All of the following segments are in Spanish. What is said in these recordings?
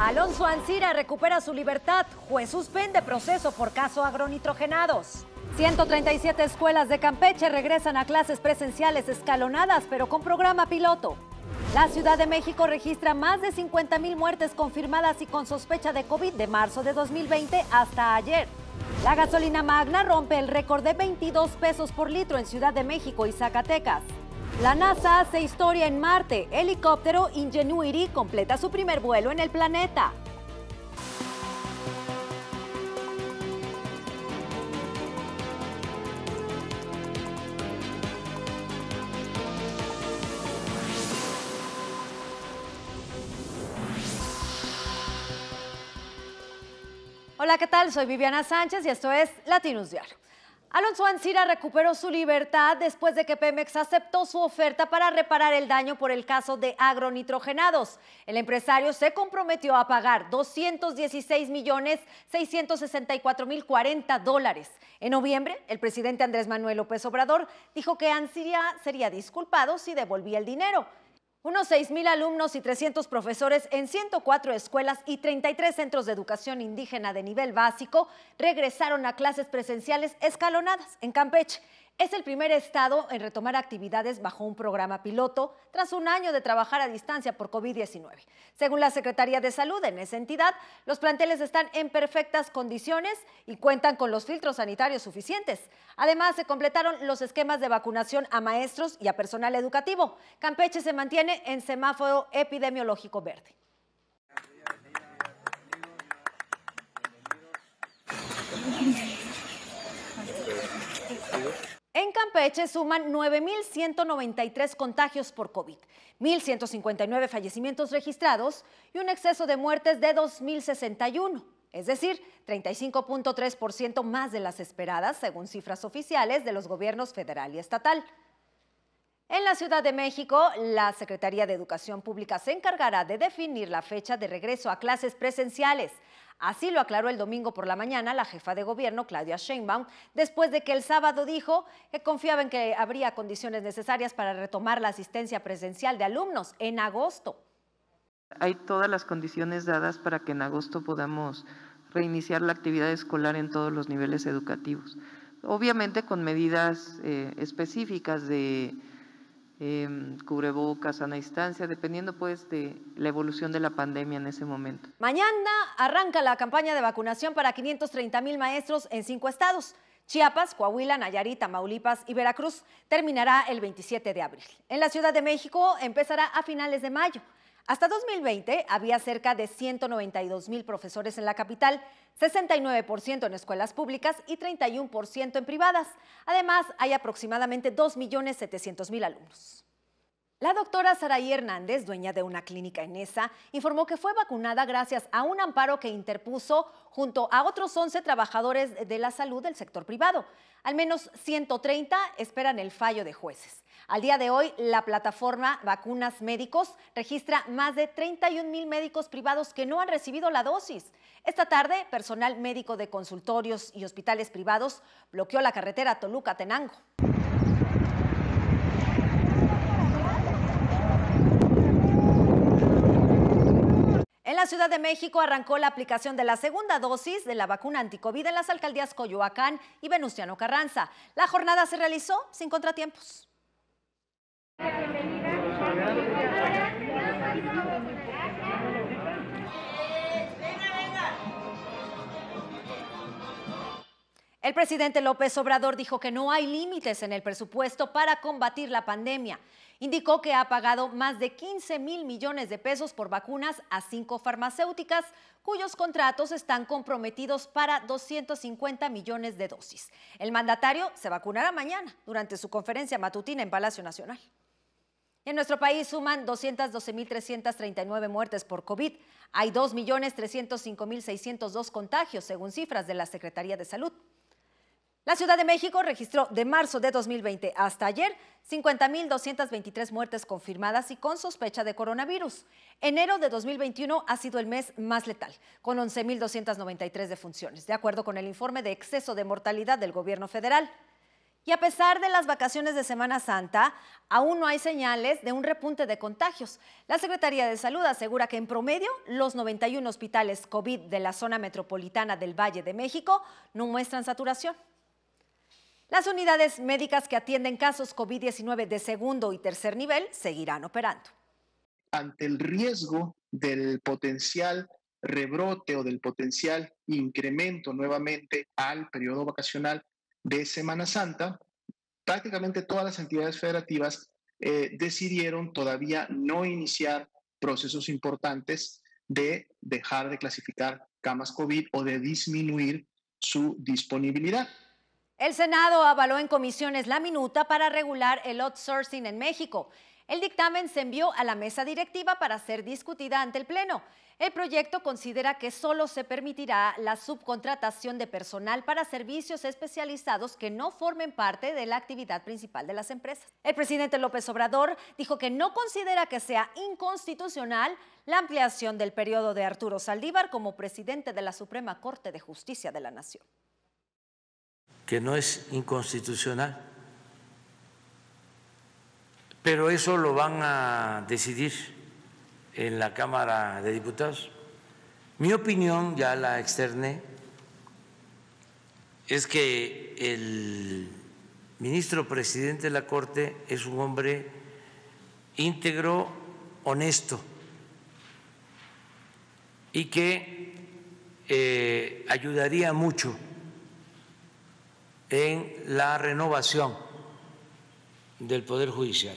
Alonso Ancira recupera su libertad. Juez suspende proceso por caso agronitrogenados. 137 escuelas de Campeche regresan a clases presenciales escalonadas, pero con programa piloto. La Ciudad de México registra más de mil muertes confirmadas y con sospecha de COVID de marzo de 2020 hasta ayer. La gasolina magna rompe el récord de 22 pesos por litro en Ciudad de México y Zacatecas. La NASA hace historia en Marte. Helicóptero Ingenuity completa su primer vuelo en el planeta. Hola, ¿qué tal? Soy Viviana Sánchez y esto es Latinos Diario. Alonso Ansira recuperó su libertad después de que Pemex aceptó su oferta para reparar el daño por el caso de agronitrogenados. El empresario se comprometió a pagar 216 millones 664 mil 40 dólares. En noviembre, el presidente Andrés Manuel López Obrador dijo que Ansira sería disculpado si devolvía el dinero. Unos 6.000 alumnos y 300 profesores en 104 escuelas y 33 centros de educación indígena de nivel básico regresaron a clases presenciales escalonadas en Campeche. Es el primer estado en retomar actividades bajo un programa piloto tras un año de trabajar a distancia por COVID-19. Según la Secretaría de Salud, en esa entidad, los planteles están en perfectas condiciones y cuentan con los filtros sanitarios suficientes. Además, se completaron los esquemas de vacunación a maestros y a personal educativo. Campeche se mantiene en semáforo epidemiológico verde. En Campeche suman 9.193 contagios por COVID, 1.159 fallecimientos registrados y un exceso de muertes de 2.061, es decir, 35.3% más de las esperadas, según cifras oficiales de los gobiernos federal y estatal. En la Ciudad de México, la Secretaría de Educación Pública se encargará de definir la fecha de regreso a clases presenciales. Así lo aclaró el domingo por la mañana la jefa de gobierno, Claudia Sheinbaum, después de que el sábado dijo que confiaba en que habría condiciones necesarias para retomar la asistencia presencial de alumnos en agosto. Hay todas las condiciones dadas para que en agosto podamos reiniciar la actividad escolar en todos los niveles educativos. Obviamente con medidas eh, específicas de Em, cubrebocas a la distancia, dependiendo pues de la evolución de la pandemia en ese momento. Mañana arranca la campaña de vacunación para 530 mil maestros en cinco estados. Chiapas, Coahuila, Nayarit, Tamaulipas y Veracruz terminará el 27 de abril. En la Ciudad de México empezará a finales de mayo. Hasta 2020 había cerca de 192 mil profesores en la capital, 69% en escuelas públicas y 31% en privadas. Además, hay aproximadamente 2.700.000 alumnos. La doctora Saraí Hernández, dueña de una clínica en ESA, informó que fue vacunada gracias a un amparo que interpuso junto a otros 11 trabajadores de la salud del sector privado. Al menos 130 esperan el fallo de jueces. Al día de hoy, la plataforma Vacunas Médicos registra más de 31 mil médicos privados que no han recibido la dosis. Esta tarde, personal médico de consultorios y hospitales privados bloqueó la carretera Toluca-Tenango. En la Ciudad de México arrancó la aplicación de la segunda dosis de la vacuna anticovid en las alcaldías Coyoacán y Venustiano Carranza. La jornada se realizó sin contratiempos. El presidente López Obrador dijo que no hay límites en el presupuesto para combatir la pandemia. Indicó que ha pagado más de 15 mil millones de pesos por vacunas a cinco farmacéuticas cuyos contratos están comprometidos para 250 millones de dosis. El mandatario se vacunará mañana durante su conferencia matutina en Palacio Nacional. En nuestro país suman 212.339 muertes por COVID. Hay 2.305.602 contagios, según cifras de la Secretaría de Salud. La Ciudad de México registró de marzo de 2020 hasta ayer 50.223 muertes confirmadas y con sospecha de coronavirus. Enero de 2021 ha sido el mes más letal, con 11.293 defunciones, de acuerdo con el informe de exceso de mortalidad del gobierno federal. Y a pesar de las vacaciones de Semana Santa, aún no hay señales de un repunte de contagios. La Secretaría de Salud asegura que en promedio los 91 hospitales COVID de la zona metropolitana del Valle de México no muestran saturación. Las unidades médicas que atienden casos COVID-19 de segundo y tercer nivel seguirán operando. Ante el riesgo del potencial rebrote o del potencial incremento nuevamente al periodo vacacional de Semana Santa, prácticamente todas las entidades federativas eh, decidieron todavía no iniciar procesos importantes de dejar de clasificar camas COVID o de disminuir su disponibilidad. El Senado avaló en comisiones la minuta para regular el outsourcing en México. El dictamen se envió a la mesa directiva para ser discutida ante el Pleno. El proyecto considera que solo se permitirá la subcontratación de personal para servicios especializados que no formen parte de la actividad principal de las empresas. El presidente López Obrador dijo que no considera que sea inconstitucional la ampliación del periodo de Arturo Saldívar como presidente de la Suprema Corte de Justicia de la Nación que no es inconstitucional, pero eso lo van a decidir en la Cámara de Diputados. Mi opinión, ya la externé, es que el ministro presidente de la Corte es un hombre íntegro, honesto y que eh, ayudaría mucho en la renovación del Poder Judicial.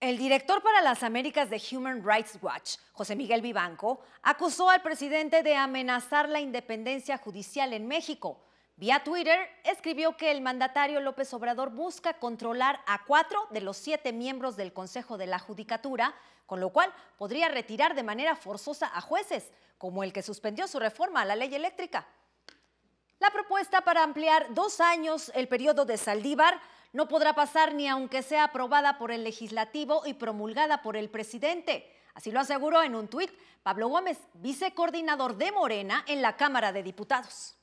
El director para las Américas de Human Rights Watch, José Miguel Vivanco, acusó al presidente de amenazar la independencia judicial en México. Vía Twitter escribió que el mandatario López Obrador busca controlar a cuatro de los siete miembros del Consejo de la Judicatura, con lo cual podría retirar de manera forzosa a jueces, como el que suspendió su reforma a la ley eléctrica. La propuesta para ampliar dos años el periodo de Saldívar no podrá pasar ni aunque sea aprobada por el legislativo y promulgada por el presidente. Así lo aseguró en un tuit Pablo Gómez, vicecoordinador de Morena en la Cámara de Diputados.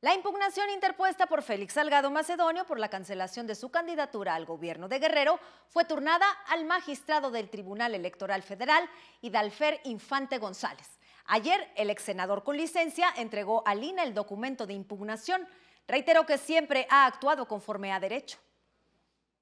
La impugnación interpuesta por Félix Salgado Macedonio por la cancelación de su candidatura al gobierno de Guerrero fue turnada al magistrado del Tribunal Electoral Federal, Hidalfer Infante González. Ayer el ex senador con licencia entregó a Lina el documento de impugnación. Reiteró que siempre ha actuado conforme a derecho.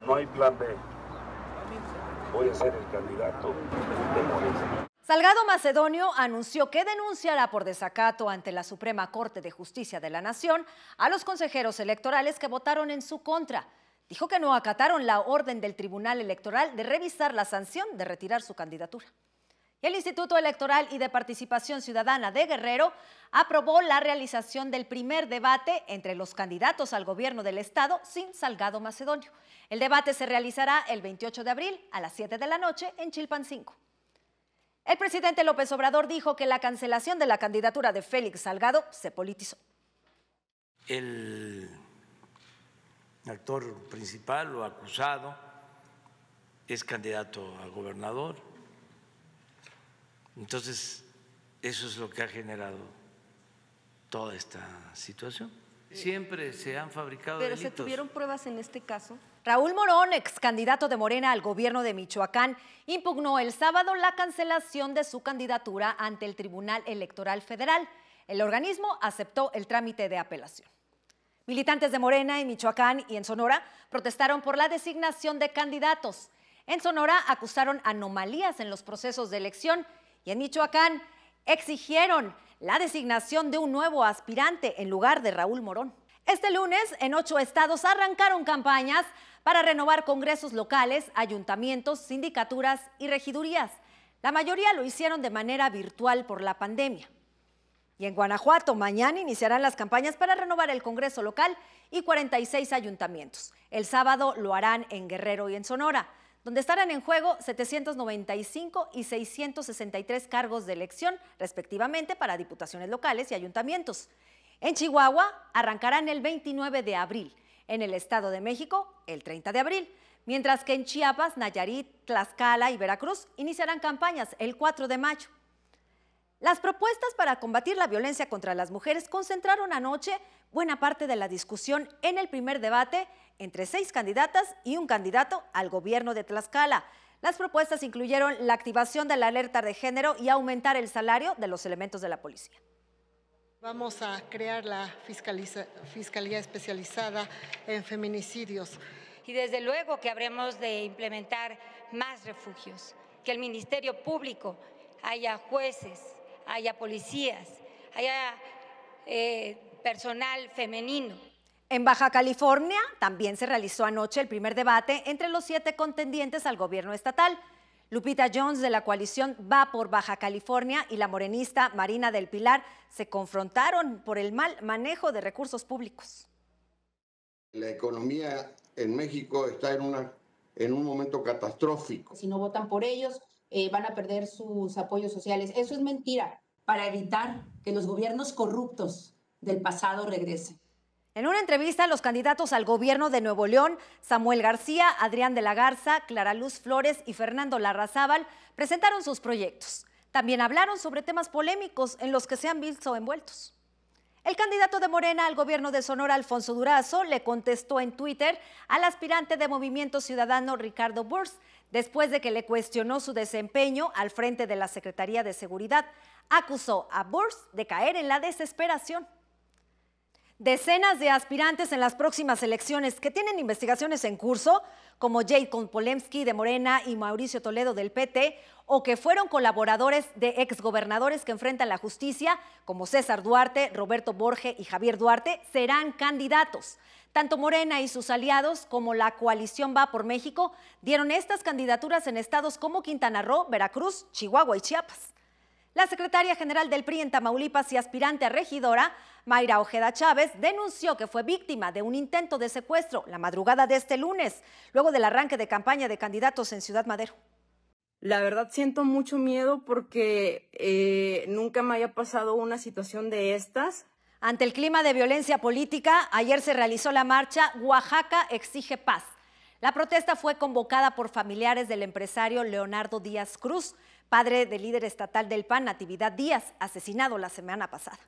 No hay plan B. Voy a ser el candidato Salgado Macedonio anunció que denunciará por desacato ante la Suprema Corte de Justicia de la Nación a los consejeros electorales que votaron en su contra. Dijo que no acataron la orden del Tribunal Electoral de revisar la sanción de retirar su candidatura. El Instituto Electoral y de Participación Ciudadana de Guerrero aprobó la realización del primer debate entre los candidatos al gobierno del Estado sin Salgado Macedonio. El debate se realizará el 28 de abril a las 7 de la noche en Chilpancingo. El presidente López Obrador dijo que la cancelación de la candidatura de Félix Salgado se politizó. El actor principal o acusado es candidato a gobernador entonces, eso es lo que ha generado toda esta situación. Siempre se han fabricado. Pero se tuvieron pruebas en este caso. Raúl Morón, ex candidato de Morena al gobierno de Michoacán, impugnó el sábado la cancelación de su candidatura ante el Tribunal Electoral Federal. El organismo aceptó el trámite de apelación. Militantes de Morena en Michoacán y en Sonora protestaron por la designación de candidatos. En Sonora acusaron anomalías en los procesos de elección y en Michoacán exigieron la designación de un nuevo aspirante en lugar de Raúl Morón. Este lunes, en ocho estados arrancaron campañas para renovar congresos locales, ayuntamientos, sindicaturas y regidurías. La mayoría lo hicieron de manera virtual por la pandemia. Y en Guanajuato, mañana iniciarán las campañas para renovar el Congreso local y 46 ayuntamientos. El sábado lo harán en Guerrero y en Sonora donde estarán en juego 795 y 663 cargos de elección, respectivamente, para diputaciones locales y ayuntamientos. En Chihuahua arrancarán el 29 de abril, en el Estado de México el 30 de abril, mientras que en Chiapas, Nayarit, Tlaxcala y Veracruz iniciarán campañas el 4 de mayo. Las propuestas para combatir la violencia contra las mujeres concentraron anoche buena parte de la discusión en el primer debate entre seis candidatas y un candidato al gobierno de Tlaxcala. Las propuestas incluyeron la activación de la alerta de género y aumentar el salario de los elementos de la policía. Vamos a crear la Fiscalía Especializada en Feminicidios. Y desde luego que habremos de implementar más refugios, que el Ministerio Público haya jueces, haya policías, haya eh, personal femenino. En Baja California también se realizó anoche el primer debate entre los siete contendientes al gobierno estatal. Lupita Jones de la coalición Va por Baja California y la morenista Marina del Pilar se confrontaron por el mal manejo de recursos públicos. La economía en México está en, en un momento catastrófico. Si no votan por ellos, eh, van a perder sus apoyos sociales. Eso es mentira para evitar que los gobiernos corruptos del pasado regresen. En una entrevista, los candidatos al gobierno de Nuevo León, Samuel García, Adrián de la Garza, Clara Luz Flores y Fernando Larrazábal, presentaron sus proyectos. También hablaron sobre temas polémicos en los que se han visto envueltos. El candidato de Morena al gobierno de Sonora, Alfonso Durazo, le contestó en Twitter al aspirante de Movimiento Ciudadano, Ricardo Burs, después de que le cuestionó su desempeño al frente de la Secretaría de Seguridad. Acusó a Burs de caer en la desesperación. Decenas de aspirantes en las próximas elecciones que tienen investigaciones en curso, como Jacob Polemski de Morena y Mauricio Toledo del PT, o que fueron colaboradores de exgobernadores que enfrentan la justicia, como César Duarte, Roberto Borge y Javier Duarte, serán candidatos. Tanto Morena y sus aliados como la coalición Va por México dieron estas candidaturas en estados como Quintana Roo, Veracruz, Chihuahua y Chiapas. La secretaria general del PRI en Tamaulipas y aspirante a regidora, Mayra Ojeda Chávez, denunció que fue víctima de un intento de secuestro la madrugada de este lunes, luego del arranque de campaña de candidatos en Ciudad Madero. La verdad siento mucho miedo porque eh, nunca me haya pasado una situación de estas. Ante el clima de violencia política, ayer se realizó la marcha Oaxaca exige paz. La protesta fue convocada por familiares del empresario Leonardo Díaz Cruz, padre del líder estatal del PAN, Natividad Díaz, asesinado la semana pasada.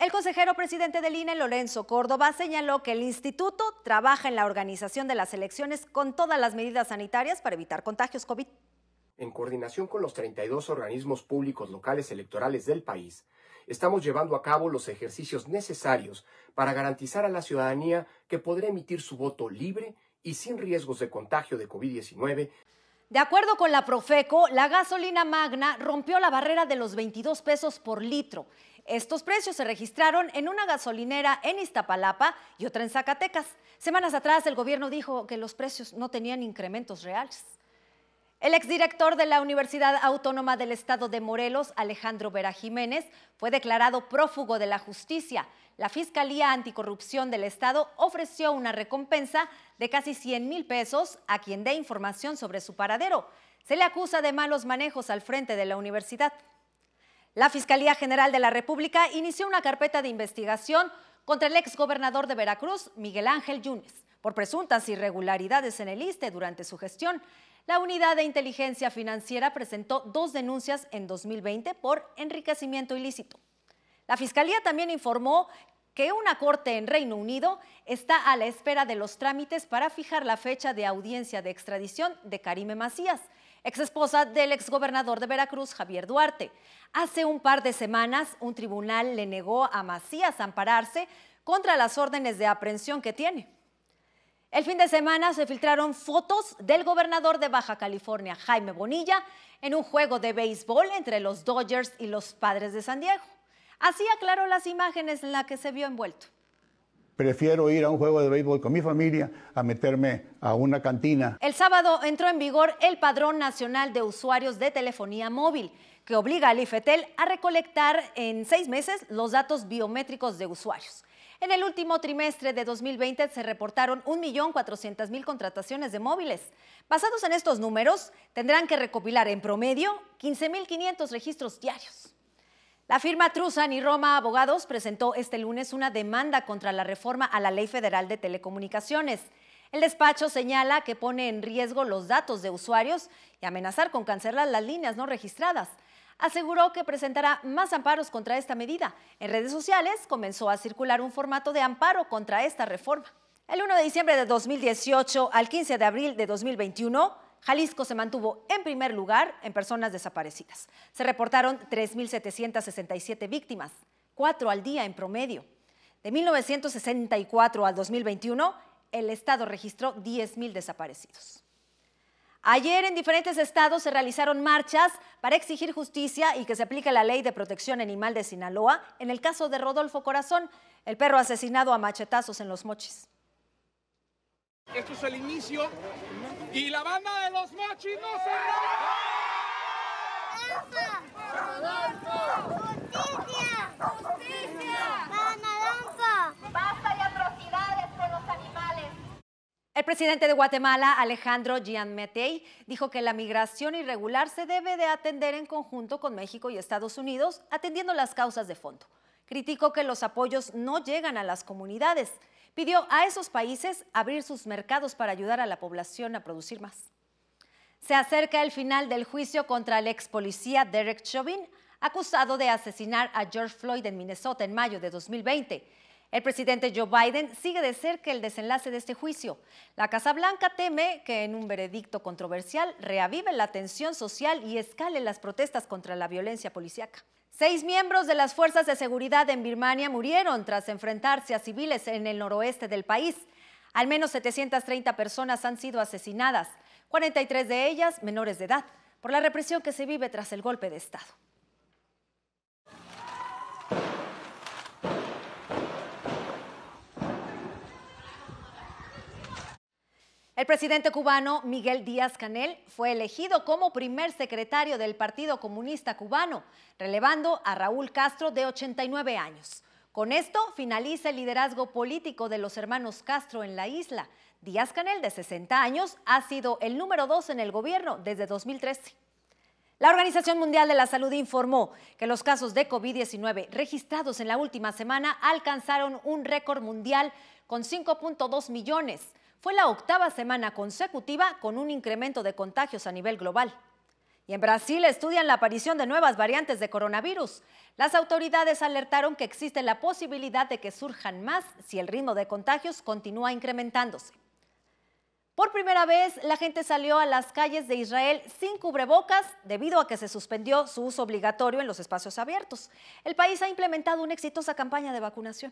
El consejero presidente del INE, Lorenzo Córdoba, señaló que el instituto trabaja en la organización de las elecciones con todas las medidas sanitarias para evitar contagios COVID. En coordinación con los 32 organismos públicos locales electorales del país, estamos llevando a cabo los ejercicios necesarios para garantizar a la ciudadanía que podrá emitir su voto libre y sin riesgos de contagio de COVID-19 de acuerdo con la Profeco, la gasolina magna rompió la barrera de los 22 pesos por litro. Estos precios se registraron en una gasolinera en Iztapalapa y otra en Zacatecas. Semanas atrás el gobierno dijo que los precios no tenían incrementos reales. El exdirector de la Universidad Autónoma del Estado de Morelos, Alejandro Vera Jiménez, fue declarado prófugo de la justicia. La Fiscalía Anticorrupción del Estado ofreció una recompensa de casi 100 mil pesos a quien dé información sobre su paradero. Se le acusa de malos manejos al frente de la universidad. La Fiscalía General de la República inició una carpeta de investigación contra el exgobernador de Veracruz, Miguel Ángel Yunes, por presuntas irregularidades en el ISTE durante su gestión. La Unidad de Inteligencia Financiera presentó dos denuncias en 2020 por enriquecimiento ilícito. La Fiscalía también informó que una corte en Reino Unido está a la espera de los trámites para fijar la fecha de audiencia de extradición de Karime Macías, exesposa del exgobernador de Veracruz, Javier Duarte. Hace un par de semanas, un tribunal le negó a Macías ampararse contra las órdenes de aprehensión que tiene. El fin de semana se filtraron fotos del gobernador de Baja California, Jaime Bonilla, en un juego de béisbol entre los Dodgers y los Padres de San Diego. Así aclaró las imágenes en las que se vio envuelto. Prefiero ir a un juego de béisbol con mi familia a meterme a una cantina. El sábado entró en vigor el Padrón Nacional de Usuarios de Telefonía Móvil, que obliga al IFETEL a recolectar en seis meses los datos biométricos de usuarios. En el último trimestre de 2020 se reportaron 1.400.000 contrataciones de móviles. Basados en estos números, tendrán que recopilar en promedio 15.500 registros diarios. La firma Truzan y Roma Abogados presentó este lunes una demanda contra la reforma a la Ley Federal de Telecomunicaciones. El despacho señala que pone en riesgo los datos de usuarios y amenazar con cancelar las líneas no registradas, aseguró que presentará más amparos contra esta medida. En redes sociales comenzó a circular un formato de amparo contra esta reforma. El 1 de diciembre de 2018 al 15 de abril de 2021, Jalisco se mantuvo en primer lugar en personas desaparecidas. Se reportaron 3.767 víctimas, cuatro al día en promedio. De 1964 al 2021, el Estado registró 10.000 desaparecidos. Ayer en diferentes estados se realizaron marchas para exigir justicia y que se aplique la ley de protección animal de Sinaloa en el caso de Rodolfo Corazón, el perro asesinado a machetazos en los mochis. Esto es el inicio y la banda de los mochis no se... ¡Justicia! El presidente de Guatemala, Alejandro Gianmetei, dijo que la migración irregular se debe de atender en conjunto con México y Estados Unidos, atendiendo las causas de fondo. Criticó que los apoyos no llegan a las comunidades. Pidió a esos países abrir sus mercados para ayudar a la población a producir más. Se acerca el final del juicio contra el ex policía Derek Chauvin, acusado de asesinar a George Floyd en Minnesota en mayo de 2020. El presidente Joe Biden sigue de cerca el desenlace de este juicio. La Casa Blanca teme que en un veredicto controversial reavive la tensión social y escalen las protestas contra la violencia policíaca. Seis miembros de las fuerzas de seguridad en Birmania murieron tras enfrentarse a civiles en el noroeste del país. Al menos 730 personas han sido asesinadas, 43 de ellas menores de edad, por la represión que se vive tras el golpe de Estado. El presidente cubano Miguel Díaz Canel fue elegido como primer secretario del Partido Comunista Cubano, relevando a Raúl Castro de 89 años. Con esto finaliza el liderazgo político de los hermanos Castro en la isla. Díaz Canel, de 60 años, ha sido el número dos en el gobierno desde 2013. La Organización Mundial de la Salud informó que los casos de COVID-19 registrados en la última semana alcanzaron un récord mundial con 5.2 millones fue la octava semana consecutiva con un incremento de contagios a nivel global. Y en Brasil estudian la aparición de nuevas variantes de coronavirus. Las autoridades alertaron que existe la posibilidad de que surjan más si el ritmo de contagios continúa incrementándose. Por primera vez, la gente salió a las calles de Israel sin cubrebocas debido a que se suspendió su uso obligatorio en los espacios abiertos. El país ha implementado una exitosa campaña de vacunación.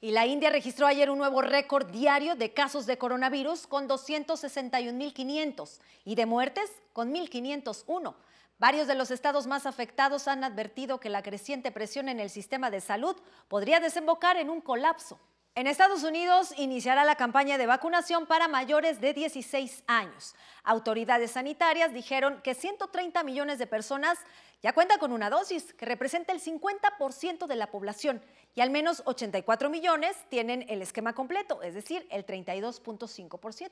Y la India registró ayer un nuevo récord diario de casos de coronavirus con 261.500 y de muertes con 1.501. Varios de los estados más afectados han advertido que la creciente presión en el sistema de salud podría desembocar en un colapso. En Estados Unidos iniciará la campaña de vacunación para mayores de 16 años. Autoridades sanitarias dijeron que 130 millones de personas ya cuentan con una dosis, que representa el 50% de la población, y al menos 84 millones tienen el esquema completo, es decir, el 32.5%.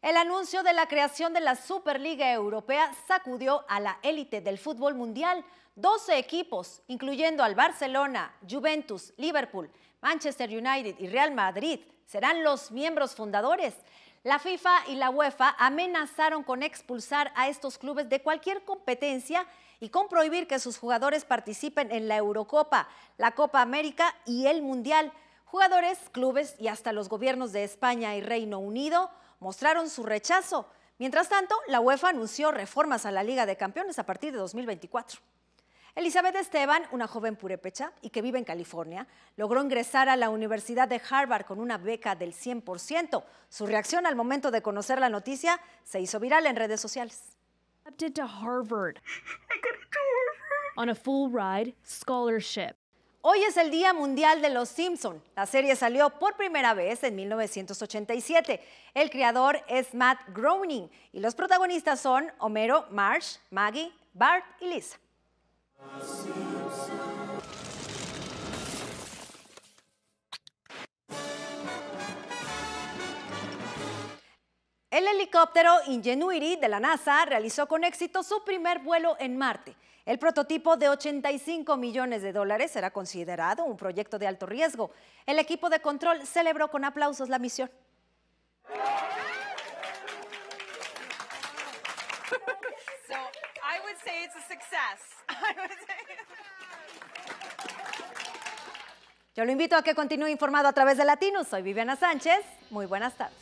El anuncio de la creación de la Superliga Europea sacudió a la élite del fútbol mundial 12 equipos, incluyendo al Barcelona, Juventus, Liverpool, Manchester United y Real Madrid, serán los miembros fundadores. La FIFA y la UEFA amenazaron con expulsar a estos clubes de cualquier competencia y con prohibir que sus jugadores participen en la Eurocopa, la Copa América y el Mundial. Jugadores, clubes y hasta los gobiernos de España y Reino Unido mostraron su rechazo. Mientras tanto, la UEFA anunció reformas a la Liga de Campeones a partir de 2024. Elizabeth Esteban, una joven purépecha y que vive en California, logró ingresar a la Universidad de Harvard con una beca del 100%. Su reacción al momento de conocer la noticia se hizo viral en redes sociales. Harvard. On a full ride scholarship. Hoy es el Día Mundial de los Simpson. La serie salió por primera vez en 1987. El creador es Matt Groening y los protagonistas son Homero, Marsh, Maggie, Bart y Lisa. El helicóptero Ingenuity de la NASA realizó con éxito su primer vuelo en Marte. El prototipo de 85 millones de dólares será considerado un proyecto de alto riesgo. El equipo de control celebró con aplausos la misión. Yo lo invito a que continúe informado a través de Latino. Soy Viviana Sánchez. Muy buenas tardes.